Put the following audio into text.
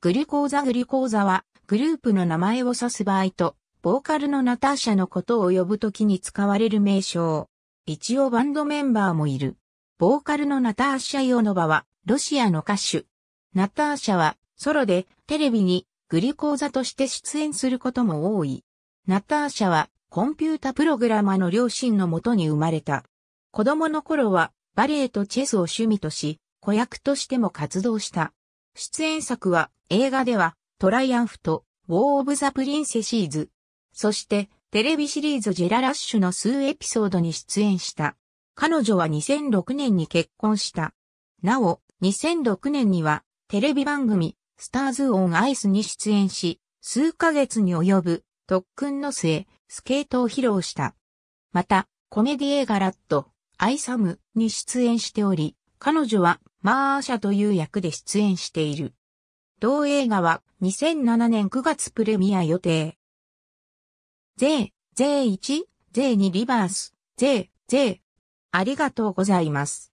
グリコーザグリコーザは、グループの名前を指す場合と、ボーカルのナターシャのことを呼ぶときに使われる名称。一応バンドメンバーもいる。ボーカルのナターシャ・ヨノバは、ロシアの歌手。ナターシャは、ソロで、テレビに、グリコーザとして出演することも多い。ナターシャは、コンピュータプログラマの両親のもとに生まれた。子供の頃は、バレエとチェスを趣味とし、子役としても活動した。出演作は映画ではトライアンフとウォー・オブ・ザ・プリンセシーズ、そしてテレビシリーズジェララッシュの数エピソードに出演した。彼女は2006年に結婚した。なお、2006年にはテレビ番組スターズ・オン・アイスに出演し、数ヶ月に及ぶ特訓の末、スケートを披露した。また、コメディ映画ラット、アイサムに出演しており、彼女はマーシャという役で出演している。同映画は2007年9月プレミア予定。税、税1、税2リバース、ぜ、税。ありがとうございます。